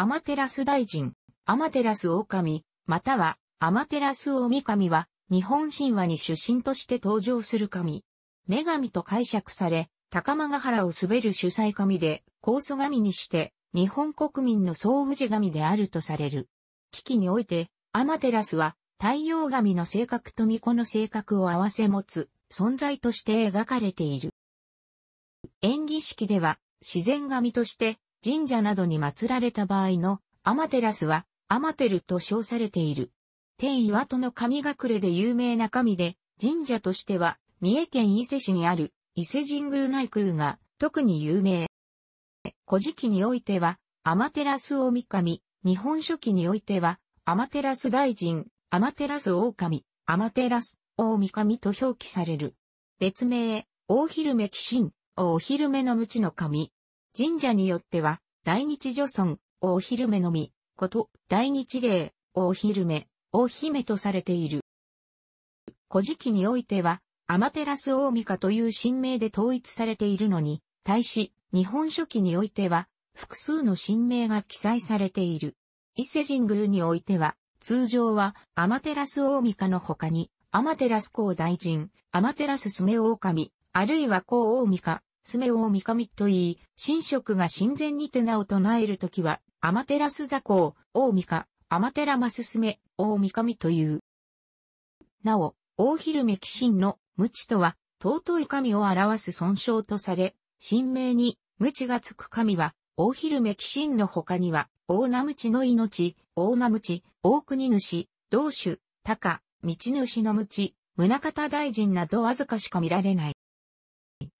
アマテラス大臣、アマテラス狼、またはアマテラス大神は、日本神話に出身として登場する神。女神と解釈され、高間原を滑る主催神で、高祖神にして、日本国民の総氏神であるとされる。危機において、アマテラスは、太陽神の性格と巫女の性格を合わせ持つ存在として描かれている。演技式では、自然神として、神社などに祀られた場合のアマテラスはアマテルと称されている。天岩戸の神隠れで有名な神で、神社としては三重県伊勢市にある伊勢神宮内宮が特に有名。古事記においては、アマテラス大神、日本書紀においては、アマテラス大臣、アマテラス大神、アマテラス大神と表記される。別名、大昼目鬼神、大昼目の無知の神、神社によっては、大日女尊、大昼目のみ、こと、大日霊、大昼目、大姫とされている。古事記においては、アマテラス大神という神名で統一されているのに、対し、日本書紀においては、複数の神名が記載されている。伊勢神宮においては、通常は、アマテラス大神の他に、アマテラス皇大臣、アマテラススメオオカミ、あるいは皇大神か、爪を三上と言い、神職が神前にて名を唱えるときは、アマテラス座高、大三か、アマテラマススメ、大三上という。なお、大昼目鬼神の無知とは、尊い神を表す尊称とされ、神明に無知がつく神は、大昼目鬼神の他には、大名無知の命、大名無知、大国主、道主、高、道主の無知、宗方大臣などわずかしか見られない。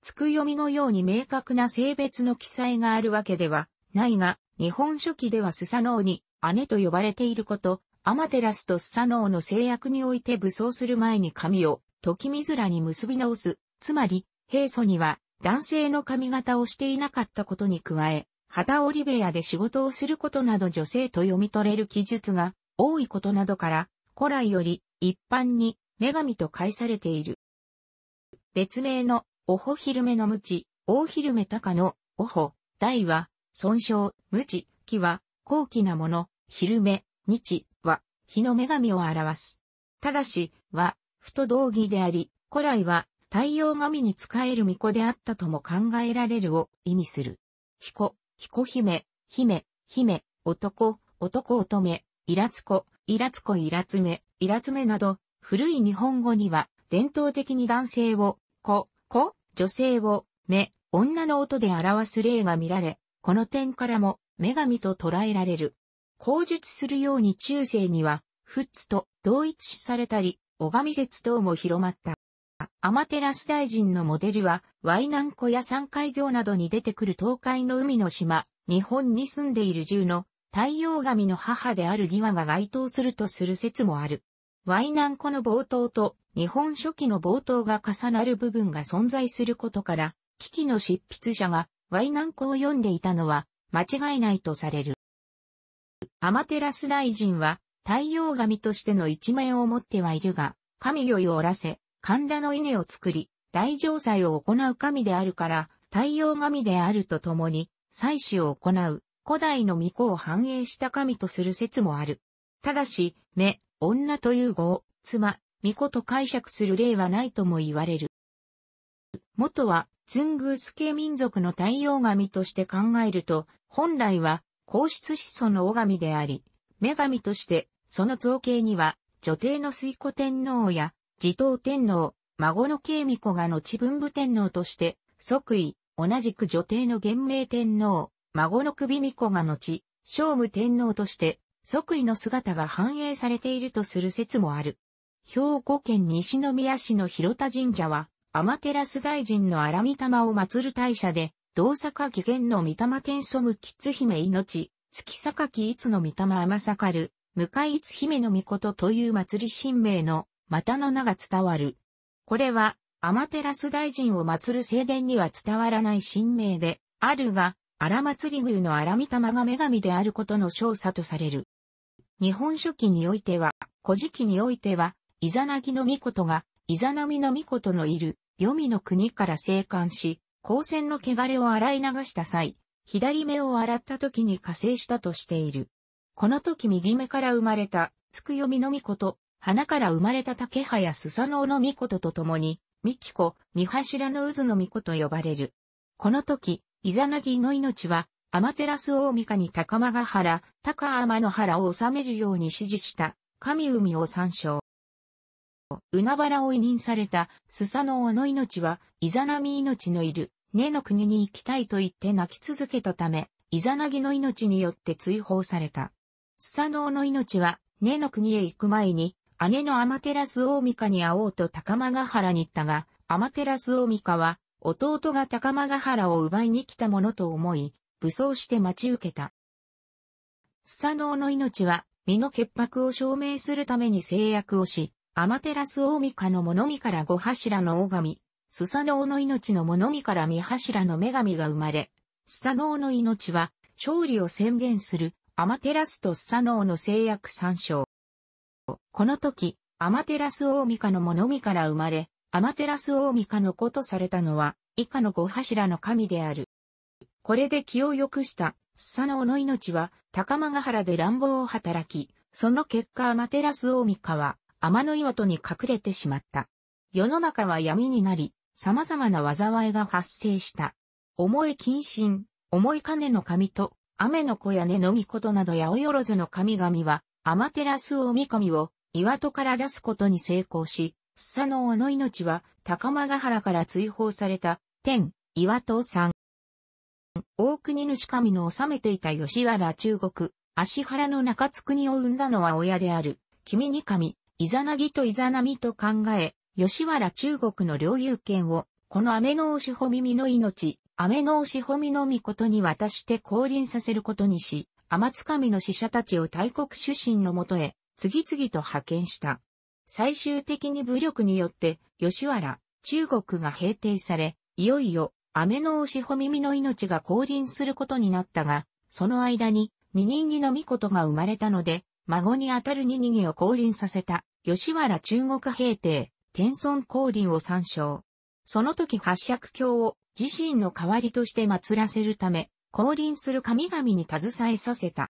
つくよみのように明確な性別の記載があるわけではないが、日本書紀ではスサノオに姉と呼ばれていること、アマテラスとスサノオの制約において武装する前に髪を時水らに結び直す、つまり、平素には男性の髪型をしていなかったことに加え、旗織部屋で仕事をすることなど女性と読み取れる記述が多いことなどから、古来より一般に女神と解されている。別名のおほひるめのむち、おおひるめたかの、おほ、大は、損傷、無知、木は、高貴なもの、昼目、日は、日の女神を表す。ただし、は、ふと道義であり、古来は、太陽神に仕える巫女であったとも考えられるを意味する。彦、彦姫、姫、姫、男、男乙女、イラつこ、イラつこ、イラつめ、イラつめなど、古い日本語には、伝統的に男性を、子、子、女性を目、女の音で表す例が見られ、この点からも女神と捉えられる。口述するように中世には、フッツと同一視されたり、拝み説等も広まった。アマテラス大臣のモデルは、ワイナンコや三海行などに出てくる東海の海の島、日本に住んでいる銃の太陽神の母であるギワが該当するとする説もある。ワイナンコの冒頭と日本書紀の冒頭が重なる部分が存在することから、危機の執筆者がワナ南コを読んでいたのは間違いないとされる。アマテラス大臣は太陽神としての一面を持ってはいるが、神いを折らせ、神田の稲を作り、大城祭を行う神であるから、太陽神であるとともに、祭祀を行う、古代の巫女を反映した神とする説もある。ただし、目、女という語を、妻、巫女と解釈する例はないとも言われる。元は、ツングース系民族の太陽神として考えると、本来は、皇室子孫の女神であり、女神として、その造形には、女帝の水古天皇や、持統天皇、孫の慶美子が後文武天皇として、即位、同じく女帝の元明天皇、孫の首美子が後、聖武天皇として、即位の姿が反映されているとする説もある。兵庫県西宮市の広田神社は、天照大臣の荒御霊を祀る大社で、同坂義元の御霊天祖む吉姫命、月坂紀逸の御霊天盛る、向井逸姫の御事という祭り神明の、またの名が伝わる。これは、天照大臣を祀る聖殿には伝わらない神明で、あるが、荒祭り宮の荒御霊が女神であることの少佐とされる。日本書紀においては、古事記においては、イザナギの御事が、イザナミの御事のいる、黄泉の国から生還し、光線の汚れを洗い流した際、左目を洗った時に加勢したとしている。この時右目から生まれた、つくよみのみこと、花から生まれた竹葉やスサノオのみことと共に、みきこ、み柱の渦のみこと呼ばれる。この時、イザナギの命は、アマテラス大神に高間が原、高天の原を治めるように指示した、神海を参照。海原を委任された、スサノオの命は、イザナミ命のいる、根の国に行きたいと言って泣き続けたため、イザナギの命によって追放された。スサノオの命は、根の国へ行く前に、姉のアマテラスオオミカに会おうと高間ヶ原に行ったが、アマテラスオオミカは、弟が高間ヶ原を奪いに来たものと思い、武装して待ち受けた。スサノオの命は、身の潔白を証明するために制約をし、アマテラス大ミカの物見から五柱の大神、スサノオの命の物見から三柱の女神が生まれ、スサノオの命は勝利を宣言するアマテラスとスサノオの制約参照。この時、アマテラス大ミカの物見から生まれ、アマテラス大ミカの子とされたのは、以下の五柱の神である。これで気を良くした、スサノオの命は、高間ヶ原で乱暴を働き、その結果アマテラス大ミカは、天の岩戸に隠れてしまった。世の中は闇になり、様々な災いが発生した。重い謹慎、重い金の神と、雨の子や根の御となどやおよろずの神々は、天照大神を岩戸から出すことに成功し、スサノオの命は高間ヶ原から追放された天、岩戸ん。大国主神の治めていた吉原中国、足原の中津国を生んだのは親である、君に神、イザナギとイザナミと考え、吉原中国の領有権を、このノのシホミミの命、ノのシホミのミことに渡して降臨させることにし、天津神の使者たちを大国出身のもとへ、次々と派遣した。最終的に武力によって、吉原、中国が平定され、いよいよ、ノのシホミミの命が降臨することになったが、その間に、二人儀の御事が生まれたので、孫にあたる二人儀を降臨させた。吉原中国平定、天孫降臨を参照。その時八尺教を自身の代わりとして祀らせるため、降臨する神々に携えさせた。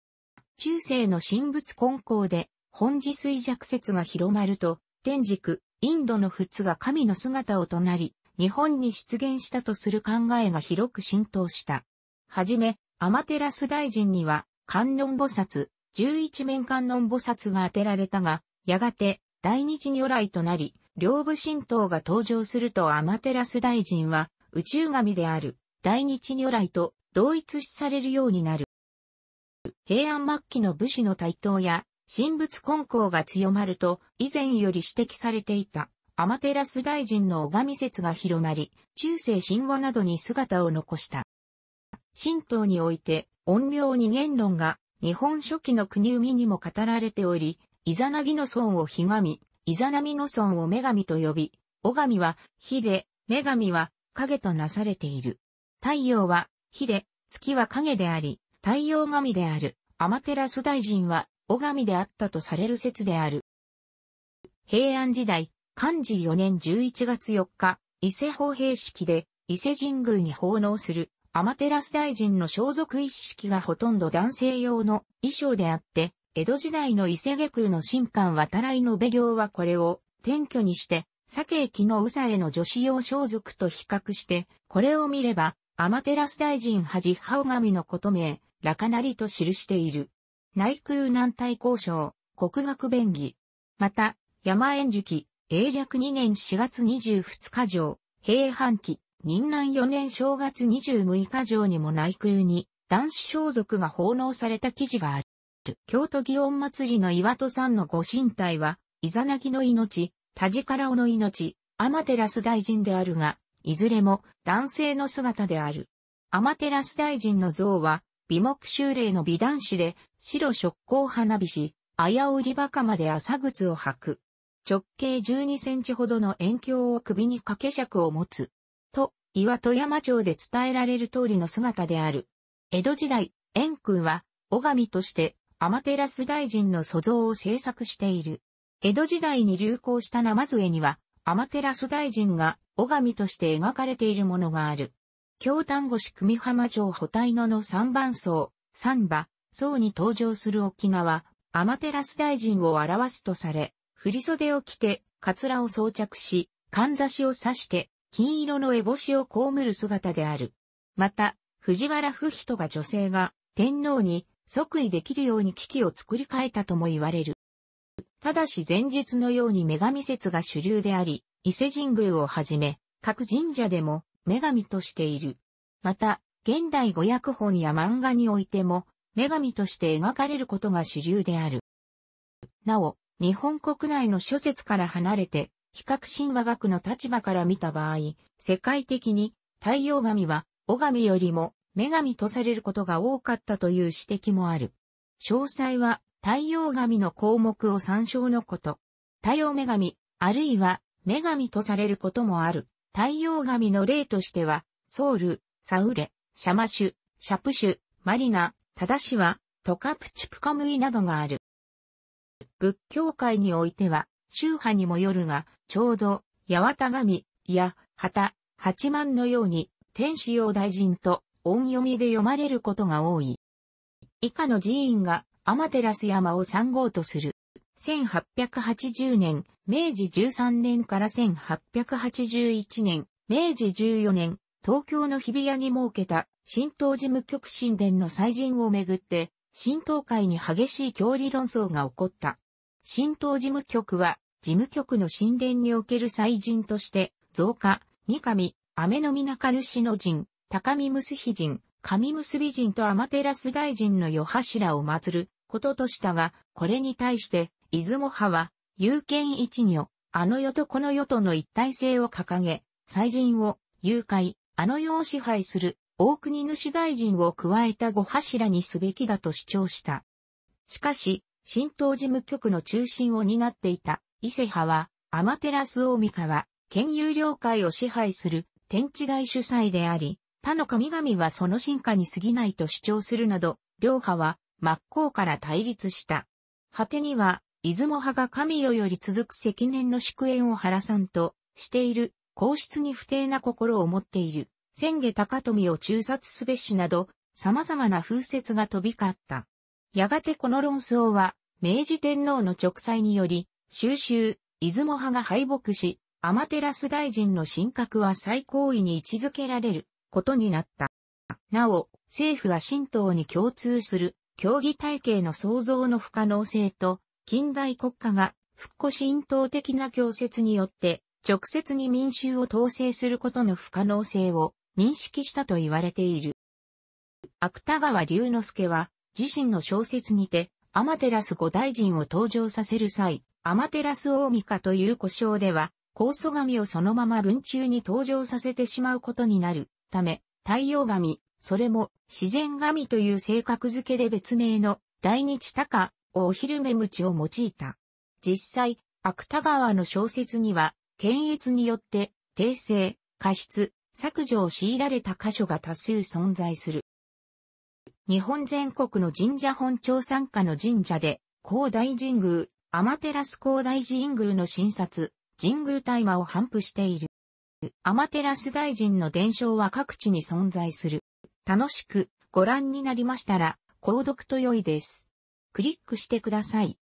中世の神仏根校で、本次衰弱説が広まると、天竺、インドの仏が神の姿をとなり、日本に出現したとする考えが広く浸透した。はじめ、アマテラス大臣には、観音菩薩、十一面観音菩薩が当てられたが、やがて、大日如来となり、両部神道が登場するとアマテラス大臣は、宇宙神である、大日如来と同一視されるようになる。平安末期の武士の台頭や、神仏根校が強まると、以前より指摘されていた、アマテラス大臣の拝み説が広まり、中世神話などに姿を残した。神道において、陰陽二元論が、日本初期の国海にも語られており、イザナギの孫をひがみ、イザナミの孫を女神と呼び、女神は火で、女神は影となされている。太陽は火で、月は影であり、太陽神である、アマテラス大臣は女神であったとされる説である。平安時代、漢字4年11月4日、伊勢法兵式で、伊勢神宮に奉納する、アマテラス大臣の装束一式がほとんど男性用の衣装であって、江戸時代の伊勢下空の神官渡来のべ行はこれを転居にして、酒駅の宇佐への女子用装束と比較して、これを見れば、天照大臣恥羽神のこと名、らかなりと記している。内空南対交渉、国学弁義。また、山樹記、英略2年4月22日上、平半期、任南4年正月26日上にも内空に、男子装束が奉納された記事がある。る。京都祇園祭りの岩戸さんのご神体は、イザナギの命、タジカラオの命、アマテラス大臣であるが、いずれも男性の姿である。アマテラス大臣の像は、美目修霊の美男子で、白触光花火師、綾織バカまで朝靴を履く。直径12センチほどの円鏡を首に掛け尺を持つ。と、岩戸山町で伝えられる通りの姿である。江戸時代、円君は、女神として、アマテラス大臣の塑像を制作している。江戸時代に流行したナマズ絵には、アマテラス大臣が尾神として描かれているものがある。京丹後市組浜城保体野の三番層、三馬、層に登場する沖縄、アマテラス大臣を表すとされ、振袖を着て、カツラを装着し、かんざしを刺して、金色の烏帽子をこむる姿である。また、藤原不人が女性が、天皇に即位できるように危機を作り変えたとも言われる。ただし前述のように女神説が主流であり、伊勢神宮をはじめ、各神社でも女神としている。また、現代語訳本や漫画においても、女神として描かれることが主流である。なお、日本国内の諸説から離れて、比較神話学の立場から見た場合、世界的に太陽神は、お神よりも女神とされることが多かったという指摘もある。詳細は太陽神の項目を参照のこと。太陽女神、あるいは女神とされることもある。太陽神の例としては、ソウル、サウレ、シャマシュ、シャプシュ、マリナ、タダシワ、トカプチプカムイなどがある。仏教界においては、宗派にもよるが、ちょうど、八幡神、や、旗、八幡のように、天使用大臣と音読みで読まれることが多い。以下の寺院が天照山を3号とする。1880年、明治13年から1881年、明治14年、東京の日比谷に設けた新党事務局神殿の祭神をめぐって、新東会に激しい教理論争が起こった。新党事務局は、事務局の神殿における祭神として、増加、三上、雨の皆神主の神、高見結妃神、神結び神と天照大神の世柱を祀ることとしたが、これに対して、出雲派は、有権一女、あの世とこの世との一体性を掲げ、祭神を、誘拐、あの世を支配する、大国主大臣を加えた五柱にすべきだと主張した。しかし、新党事務局の中心を担っていた伊勢派は、アマテラス大三は、県有領会を支配する天地大主催であり、他の神々はその進化に過ぎないと主張するなど、両派は真っ向から対立した。果てには、出雲派が神代より続く積年の祝宴を晴らさんとしている、皇室に不定な心を持っている、千下高富を中殺すべしなど、様々な風説が飛び交った。やがてこの論争は、明治天皇の直裁により、収集、出雲派が敗北し、天照大臣の神格は最高位に位置づけられることになった。なお、政府は神道に共通する、競技体系の創造の不可能性と、近代国家が復古神道的な教説によって、直接に民衆を統制することの不可能性を認識したと言われている。芥川龍之介は、自身の小説にて、アマテラス五大臣を登場させる際、アマテラス大御カという故障では、高祖神をそのまま文中に登場させてしまうことになるため、太陽神、それも自然神という性格付けで別名の大日高、お昼目ムを用いた。実際、芥川の小説には、検閲によって、訂正、過失、削除を強いられた箇所が多数存在する。日本全国の神社本庁参加の神社で、高大神宮、アマテラス高大神宮の診察、神宮大麻を頒布している。アマテラス大臣の伝承は各地に存在する。楽しくご覧になりましたら、購読と良いです。クリックしてください。